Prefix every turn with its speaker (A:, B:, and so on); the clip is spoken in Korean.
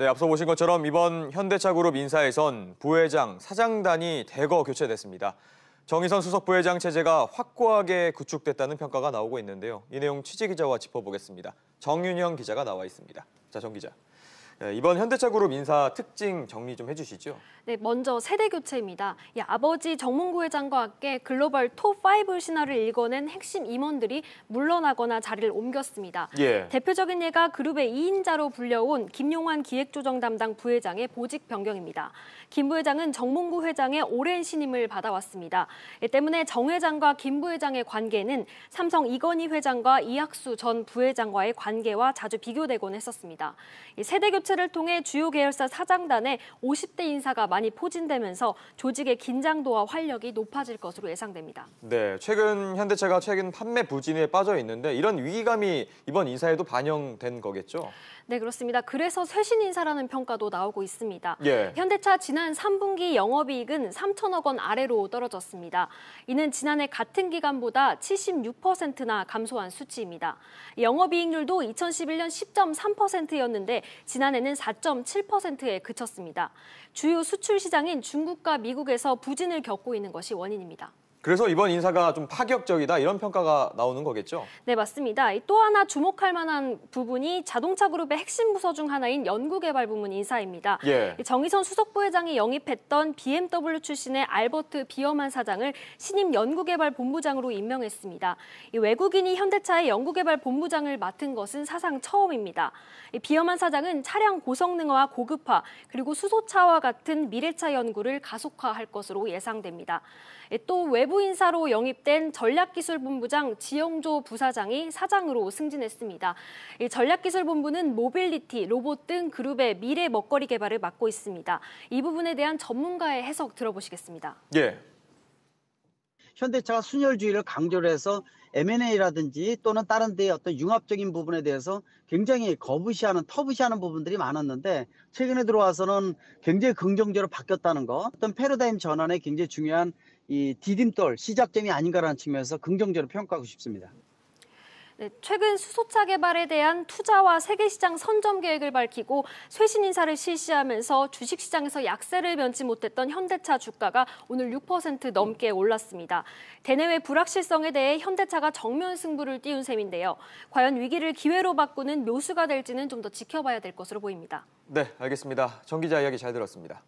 A: 네, 앞서 보신 것처럼 이번 현대차그룹 인사에선 부회장, 사장단이 대거 교체됐습니다. 정의선 수석 부회장 체제가 확고하게 구축됐다는 평가가 나오고 있는데요. 이 내용 취재 기자와 짚어보겠습니다. 정윤영 기자가 나와 있습니다. 자, 정 기자. 네, 이번 현대차그룹 인사 특징 정리 좀 해주시죠.
B: 네, 먼저 세대 교체입니다. 예, 아버지 정문구 회장과 함께 글로벌 톱5 신화를 읽어낸 핵심 임원들이 물러나거나 자리를 옮겼습니다. 예. 대표적인 예가 그룹의 2인자로 불려온 김용환 기획조정 담당 부회장의 보직 변경입니다. 김 부회장은 정문구 회장의 오랜 신임을 받아왔습니다. 예, 때문에 정 회장과 김 부회장의 관계는 삼성 이건희 회장과 이학수 전 부회장과의 관계와 자주 비교되곤 했었습니다. 세대 교체 정치를 통해 주요 계열사 사장단에 50대 인사가 많이 포진되면서 조직의 긴장도와 활력이 높아질 것으로 예상됩니다.
A: 네, 최근 현대차가 최근 판매 부진에 빠져 있는데 이런 위기감이 이번 인사에도 반영된 거겠죠?
B: 네, 그렇습니다. 그래서 쇄신 인사라는 평가도 나오고 있습니다. 예. 현대차 지난 3분기 영업이익은 3천억 원 아래로 떨어졌습니다. 이는 지난해 같은 기간보다 76%나 감소한 수치입니다. 영업이익률도 2011년 10.3%였는데 지난해 상회는 4.7%에 그쳤습니다. 주요 수출 시장인 중국과 미국에서 부진을 겪고 있는 것이 원인입니다.
A: 그래서 이번 인사가 좀 파격적이다 이런 평가가 나오는 거겠죠?
B: 네, 맞습니다. 또 하나 주목할 만한 부분이 자동차 그룹의 핵심 부서 중 하나인 연구개발 부문 인사입니다. 예. 정의선 수석 부회장이 영입했던 BMW 출신의 알버트 비어만 사장을 신임 연구개발 본부장으로 임명했습니다. 외국인이 현대차의 연구개발 본부장을 맡은 것은 사상 처음입니다. 비어만 사장은 차량 고성능화, 고급화 그리고 수소차와 같은 미래차 연구를 가속화할 것으로 예상됩니다. 또외 외부 인사로 영입된 전략기술본부장 지영조 부사장이 사장으로 승진했습니다. 전략기술본부는 모빌리티, 로봇 등 그룹의 미래 먹거리 개발을 맡고 있습니다. 이 부분에 대한 전문가의 해석 들어보시겠습니다.
C: 예, 현대차가 순혈주의를 강조를 해서 M&A라든지 또는 다른 데의 어떤 융합적인 부분에 대해서 굉장히 거부시하는 터부시하는 부분들이 많았는데 최근에 들어와서는 굉장히 긍정적으로 바뀌었다는 거 어떤 패러다임 전환에 굉장히 중요한 이 디딤돌 시작점이 아닌가라는 측면에서 긍정적으로 평가하고 싶습니다.
B: 네, 최근 수소차 개발에 대한 투자와 세계시장 선점 계획을 밝히고 쇄신 인사를 실시하면서 주식시장에서 약세를 면치 못했던 현대차 주가가 오늘 6% 넘게 올랐습니다. 대내외 불확실성에 대해 현대차가 정면 승부를 띄운 셈인데요. 과연 위기를 기회로 바꾸는 묘수가 될지는 좀 더 지켜봐야 될 것으로 보입니다.
A: 네, 알겠습니다. 정 기자 이야기 잘 들었습니다.